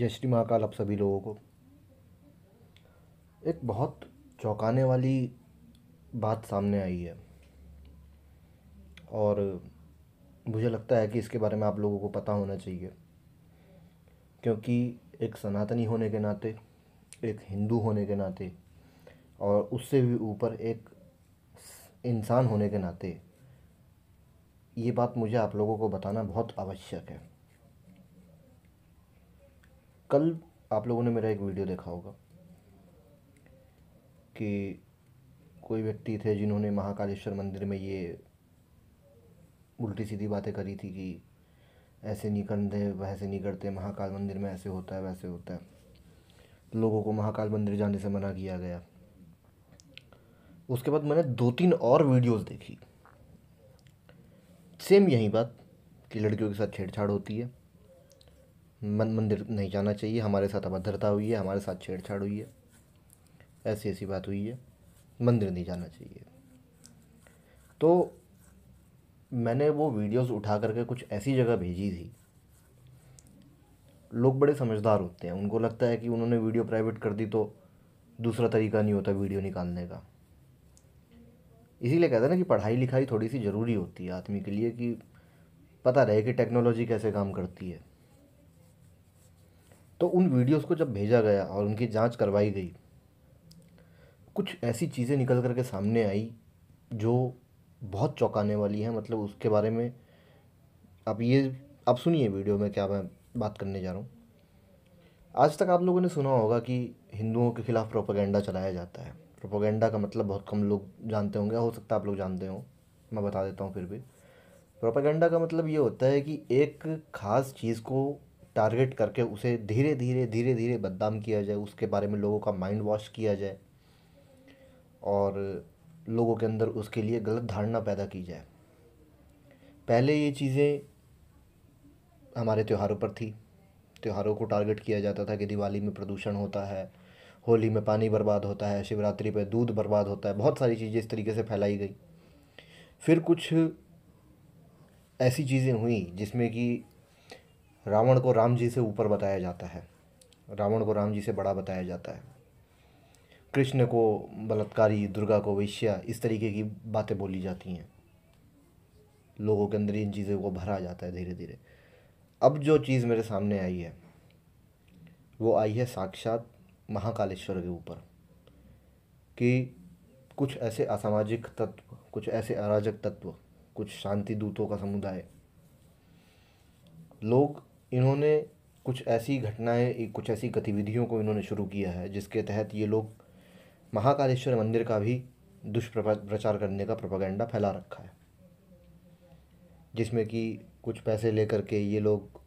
जय श्री महाकाल आप सभी लोगों को एक बहुत चौंकाने वाली बात सामने आई है और मुझे लगता है कि इसके बारे में आप लोगों को पता होना चाहिए क्योंकि एक सनातनी होने के नाते एक हिंदू होने के नाते और उससे भी ऊपर एक इंसान होने के नाते ये बात मुझे आप लोगों को बताना बहुत आवश्यक है कल आप लोगों ने मेरा एक वीडियो देखा होगा कि कोई व्यक्ति थे जिन्होंने महाकालेश्वर मंदिर में ये उल्टी सीधी बातें करी थी कि ऐसे नहीं करते वैसे नहीं करते महाकाल मंदिर में ऐसे होता है वैसे होता है लोगों को महाकाल मंदिर जाने से मना किया गया उसके बाद मैंने दो तीन और वीडियोस देखी सेम यही बात कि लड़कियों के साथ छेड़छाड़ होती है मन मंदिर नहीं जाना चाहिए हमारे साथ अभद्रता हुई है हमारे साथ छेड़छाड़ हुई है ऐसी ऐसी बात हुई है मंदिर नहीं जाना चाहिए तो मैंने वो वीडियोस उठा करके कुछ ऐसी जगह भेजी थी लोग बड़े समझदार होते हैं उनको लगता है कि उन्होंने वीडियो प्राइवेट कर दी तो दूसरा तरीका नहीं होता वीडियो निकालने का इसीलिए कहते हैं ना कि पढ़ाई लिखाई थोड़ी सी ज़रूरी होती है आदमी के लिए कि पता रहे कि टेक्नोलॉजी कैसे काम करती है तो उन वीडियोस को जब भेजा गया और उनकी जांच करवाई गई कुछ ऐसी चीज़ें निकल कर के सामने आई जो बहुत चौंकाने वाली है मतलब उसके बारे में आप ये आप सुनिए वीडियो में क्या मैं बात करने जा रहा हूँ आज तक आप लोगों ने सुना होगा कि हिंदुओं के खिलाफ प्रोपागेंडा चलाया जाता है प्रोपागेंडा का मतलब बहुत कम लोग जानते होंगे हो सकता है आप लोग जानते हो मैं बता देता हूँ फिर भी प्रोपागेंडा का मतलब ये होता है कि एक ख़ास चीज़ को टारगेट करके उसे धीरे धीरे धीरे धीरे बदनाम किया जाए उसके बारे में लोगों का माइंड वॉश किया जाए और लोगों के अंदर उसके लिए गलत धारणा पैदा की जाए पहले ये चीज़ें हमारे त्योहारों पर थी त्योहारों को टारगेट किया जाता था कि दिवाली में प्रदूषण होता है होली में पानी बर्बाद होता है शिवरात्रि पर दूध बर्बाद होता है बहुत सारी चीज़ें इस तरीके से फैलाई गई फिर कुछ ऐसी चीज़ें हुई जिसमें कि रावण को राम जी से ऊपर बताया जाता है रावण को राम जी से बड़ा बताया जाता है कृष्ण को बलात्कारी दुर्गा को वैश्या इस तरीके की बातें बोली जाती हैं लोगों के अंदर इन चीज़ों को भरा जाता है धीरे धीरे अब जो चीज़ मेरे सामने आई है वो आई है साक्षात महाकालेश्वर के ऊपर कि कुछ ऐसे असामाजिक तत्व कुछ ऐसे अराजक तत्व कुछ शांति दूतों का समुदाय लोग इन्होंने कुछ ऐसी घटनाएँ कुछ ऐसी गतिविधियों को इन्होंने शुरू किया है जिसके तहत ये लोग महाकालेश्वर मंदिर का भी दुष्प्रचार करने का प्रोपागेंडा फैला रखा है जिसमें कि कुछ पैसे लेकर के ये लोग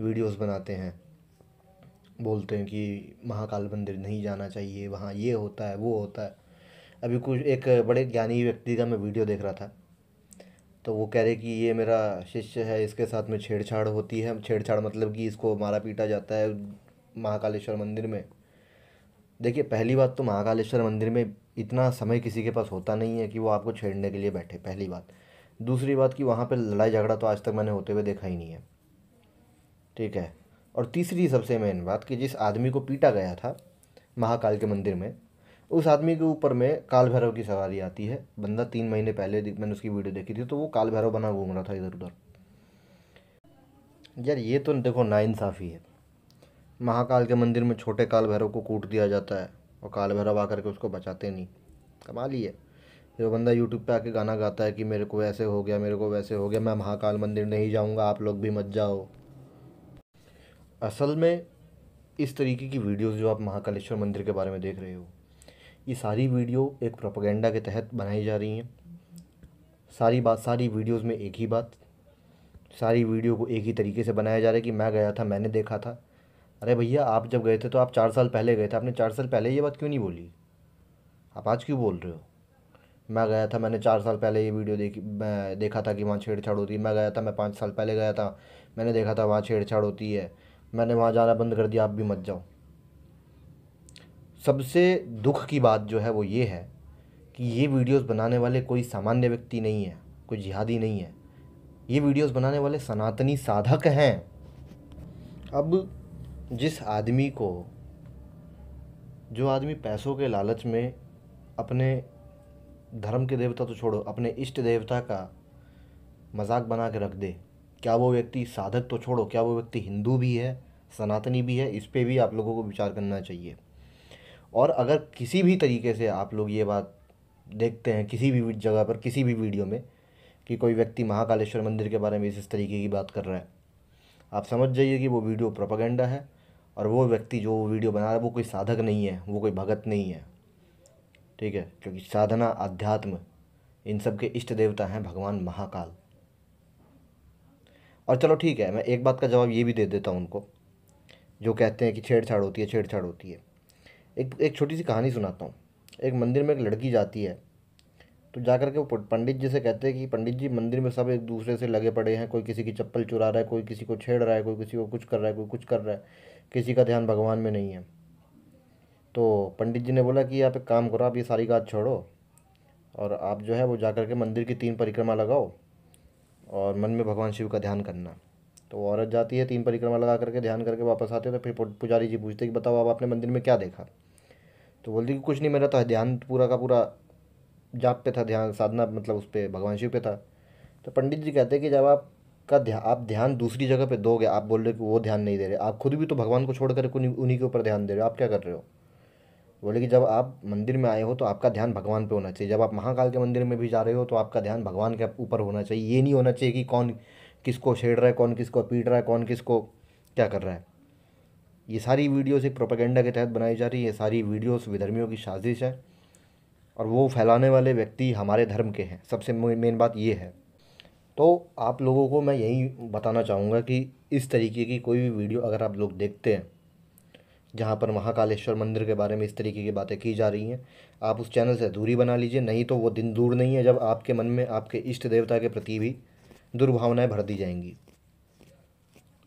वीडियोस बनाते हैं बोलते हैं कि महाकाल मंदिर नहीं जाना चाहिए वहाँ ये होता है वो होता है अभी कुछ एक बड़े ज्ञानी व्यक्ति का मैं वीडियो देख रहा था तो वो कह रहे कि ये मेरा शिष्य है इसके साथ में छेड़छाड़ होती है छेड़छाड़ मतलब कि इसको मारा पीटा जाता है महाकालेश्वर मंदिर में देखिए पहली बात तो महाकालेश्वर मंदिर में इतना समय किसी के पास होता नहीं है कि वो आपको छेड़ने के लिए बैठे पहली बात दूसरी बात कि वहाँ पे लड़ाई झगड़ा तो आज तक मैंने होते हुए देखा ही नहीं है ठीक है और तीसरी सबसे मेन बात कि जिस आदमी को पीटा गया था महाकाल के मंदिर में उस आदमी के ऊपर में काल भैरव की सवारी आती है बंदा तीन महीने पहले मैंने उसकी वीडियो देखी थी तो वो काल भैरव बना घूम रहा था इधर उधर यार ये तो देखो नाइंसाफ़ी है महाकाल के मंदिर में छोटे काल भैरव को कूट दिया जाता है और काल भैरव आकर के उसको बचाते नहीं कमाल ही है जो बंदा यूट्यूब पे आके गाना गाता है कि मेरे को ऐसे हो गया मेरे को वैसे हो गया मैं महाकाल मंदिर नहीं जाऊँगा आप लोग भी मत जाओ असल में इस तरीके की वीडियोज़ जो आप महाकालेश्वर मंदिर के बारे में देख रहे हो ये सारी वीडियो एक प्रोपागेंडा के तहत बनाई जा रही हैं सारी बात सारी वीडियोस में एक ही बात सारी वीडियो को एक ही तरीके से बनाया जा रहा है कि मैं गया था मैंने देखा था अरे भैया आप जब गए थे तो आप चार साल पहले गए थे आपने चार साल पहले ये बात क्यों नहीं बोली आप आज क्यों बोल रहे हो मैं गया था मैंने चार साल पहले ये वीडियो देखी मैं देखा था कि वहाँ छेड़छाड़ होती है मैं गया था मैं पाँच साल पहले गया था मैंने देखा था वहाँ छेड़छाड़ होती है मैंने वहाँ जाना बंद कर दिया आप भी मत जाओ सबसे दुख की बात जो है वो ये है कि ये वीडियोस बनाने वाले कोई सामान्य व्यक्ति नहीं है कोई जिहादी नहीं है ये वीडियोस बनाने वाले सनातनी साधक हैं अब जिस आदमी को जो आदमी पैसों के लालच में अपने धर्म के देवता तो छोड़ो अपने इष्ट देवता का मजाक बना के रख दे क्या वो व्यक्ति साधक तो छोड़ो क्या वो व्यक्ति हिंदू भी है सनातनी भी है इस पर भी आप लोगों को विचार करना चाहिए और अगर किसी भी तरीके से आप लोग ये बात देखते हैं किसी भी जगह पर किसी भी वीडियो में कि कोई व्यक्ति महाकालेश्वर मंदिर के बारे में इस तरीके की बात कर रहा है आप समझ जाइए कि वो वीडियो प्रोपागेंडा है और वो व्यक्ति जो वो वीडियो बना रहा है वो कोई साधक नहीं है वो कोई भगत नहीं है ठीक है क्योंकि साधना अध्यात्म इन सब के इष्ट देवता हैं भगवान महाकाल और चलो ठीक है मैं एक बात का जवाब ये भी दे देता हूँ उनको जो कहते हैं कि छेड़छाड़ होती है छेड़छाड़ होती है एक एक छोटी सी कहानी सुनाता हूँ एक मंदिर में एक लड़की जाती है तो जा कर के वो पंडित जी से कहते हैं कि पंडित जी मंदिर में सब एक दूसरे से लगे पड़े हैं कोई किसी की चप्पल चुरा रहा है कोई किसी को छेड़ रहा है कोई किसी को कुछ कर रहा है कोई कुछ कर रहा है किसी का ध्यान भगवान में नहीं है तो पंडित जी ने बोला कि आप एक काम करो आप ये सारी बात छोड़ो और आप जो है वो जा के मंदिर की तीन परिक्रमा लगाओ और मन में भगवान शिव का ध्यान करना तो औरत जाती है तीन परिक्रमा लगा करके ध्यान करके वापस आते हैं तो फिर पुजारी जी पूछते कि बताओ आप आपने मंदिर में क्या देखा तो बोलती कि कुछ नहीं मेरा तो ध्यान पूरा का पूरा जाप पे था ध्यान साधना मतलब उस पर भगवान शिव पे था तो पंडित जी कहते हैं कि जब आप का ध्यान आप ध्यान दूसरी जगह पे दोगे आप बोल रहे हो कि वो ध्यान नहीं दे रहे आप खुद भी तो भगवान को छोड़ कर उन्हीं के ऊपर ध्यान दे रहे हो आप क्या कर रहे हो बोले कि जब आप मंदिर में आए हो तो आपका ध्यान भगवान पे होना चाहिए जब आप महाकाल के मंदिर में भी जा रहे हो तो आपका ध्यान भगवान के ऊपर होना चाहिए ये नहीं होना चाहिए कि कौन किसको छेड़ रहा है कौन किसको पीट रहा है कौन किसको क्या कर रहा है ये सारी वीडियोस एक प्रोपेगेंडा के तहत बनाई जा रही है ये सारी वीडियोस विधर्मियों की साजिश है और वो फैलाने वाले व्यक्ति हमारे धर्म के हैं सबसे मेन बात ये है तो आप लोगों को मैं यही बताना चाहूँगा कि इस तरीके की कोई भी वीडियो अगर आप लोग देखते हैं जहाँ पर महाकालेश्वर मंदिर के बारे में इस तरीके की बातें की जा रही हैं आप उस चैनल से दूरी बना लीजिए नहीं तो वो दिन दूर नहीं है जब आपके मन में आपके इष्ट देवता के प्रति भी दुर्भावनाएं भर दी जाएंगी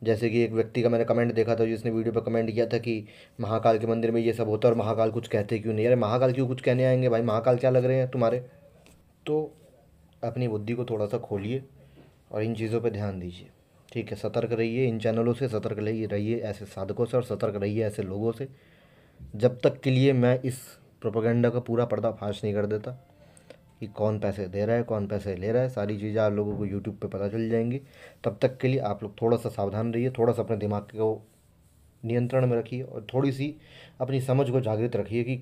जैसे कि एक व्यक्ति का मैंने कमेंट देखा था जिसने वीडियो पर कमेंट किया था कि महाकाल के मंदिर में ये सब होता है और महाकाल कुछ कहते क्यों नहीं अरे महाकाल क्यों कुछ कहने आएंगे भाई महाकाल क्या लग रहे हैं तुम्हारे तो अपनी बुद्धि को थोड़ा सा खोलिए और इन चीज़ों पर ध्यान दीजिए ठीक है सतर्क रहिए इन चैनलों से सतर्क रहिए ऐसे साधकों से और सतर्क रहिए ऐसे लोगों से जब तक के लिए मैं इस प्रोपोगंडा का पूरा पर्दाफाश नहीं कर देता कि कौन पैसे दे रहा है कौन पैसे ले रहा है सारी चीज़ें आप लोगों को यूट्यूब पे पता चल जाएंगी तब तक के लिए आप लोग थोड़ा सा सावधान रहिए थोड़ा सा अपने दिमाग को नियंत्रण में रखिए और थोड़ी सी अपनी समझ को जागृत रखिए कि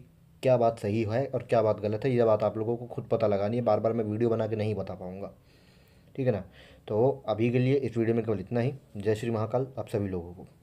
क्या बात सही है और क्या बात गलत है यह बात आप लोगों को खुद पता लगानी है बार बार मैं वीडियो बना के नहीं बता पाऊँगा ठीक है ना तो अभी के लिए इस वीडियो में केवल इतना ही जय श्री महाकाल आप सभी लोगों को